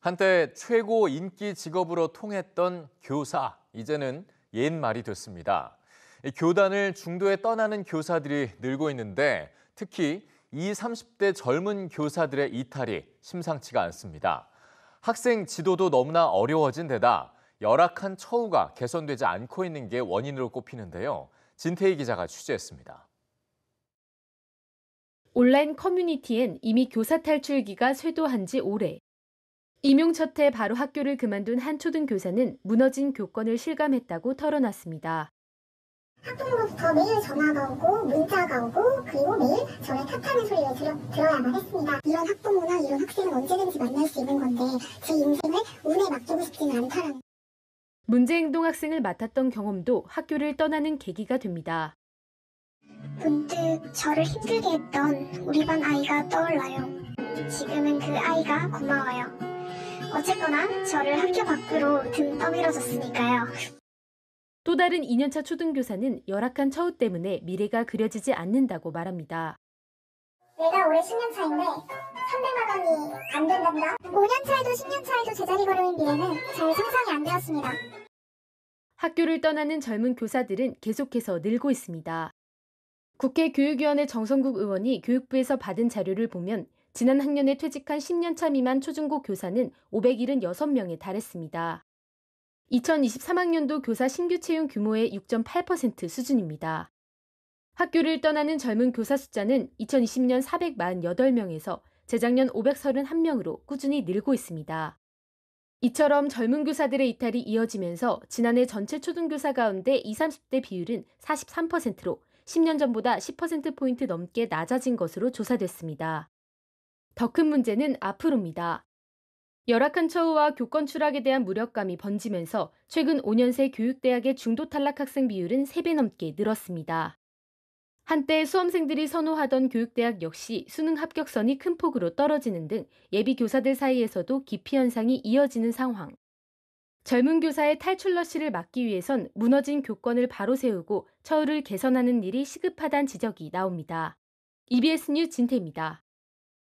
한때 최고 인기 직업으로 통했던 교사, 이제는 옛말이 됐습니다. 교단을 중도에 떠나는 교사들이 늘고 있는데 특히 이 30대 젊은 교사들의 이탈이 심상치가 않습니다. 학생 지도도 너무나 어려워진 데다 열악한 처우가 개선되지 않고 있는 게 원인으로 꼽히는데요. 진태희 기자가 취재했습니다. 온라인 커뮤니티엔 이미 교사 탈출기가 쇄도한 지 오래. 임용첫해 바로 학교를 그만둔 한 초등 교사는 무너진 교권을 실감했다고 털어놨습니다. 학부모로부터 매일 전화가 오고 문자가 오고 그리고 매일 저를 탓하는 소리를 들어, 들어야만 했습니다. 이런 학부모나 이런 학생은 언제든지 만날 수 있는 건데 제 인생을 운에 맡기고 싶지는 않다는 문제행동 학생을 맡았던 경험도 학교를 떠나는 계기가 됩니다. 문득 저를 힘들게 했던 우리 반 아이가 떠올라요. 지금은 그 아이가 고마워요. 어쨌거나 저를 학교 밖으로 등 떠밀어줬으니까요. 또 다른 2년차 초등교사는 열악한 처우 때문에 미래가 그려지지 않는다고 말합니다. 내가 올해 10년 차인데 300만 원이 안 된단다. 5년 차에도 10년 차에도 제자리 걸어온 미래는 잘 상상이 안 되었습니다. 학교를 떠나는 젊은 교사들은 계속해서 늘고 있습니다. 국회 교육위원회 정성국 의원이 교육부에서 받은 자료를 보면 지난 학년에 퇴직한 10년차 미만 초중고 교사는 576명에 달했습니다. 2023학년도 교사 신규 채용 규모의 6.8% 수준입니다. 학교를 떠나는 젊은 교사 숫자는 2020년 448명에서 재작년 531명으로 꾸준히 늘고 있습니다. 이처럼 젊은 교사들의 이탈이 이어지면서 지난해 전체 초등교사 가운데 20, 30대 비율은 43%로 10년 전보다 10%포인트 넘게 낮아진 것으로 조사됐습니다. 더큰 문제는 앞으로입니다. 열악한 처우와 교권 추락에 대한 무력감이 번지면서 최근 5년 새 교육대학의 중도 탈락 학생 비율은 3배 넘게 늘었습니다. 한때 수험생들이 선호하던 교육대학 역시 수능 합격선이 큰 폭으로 떨어지는 등 예비 교사들 사이에서도 기피 현상이 이어지는 상황. 젊은 교사의 탈출 러시를 막기 위해선 무너진 교권을 바로 세우고 처우를 개선하는 일이 시급하단 지적이 나옵니다. EBS 뉴 진태입니다.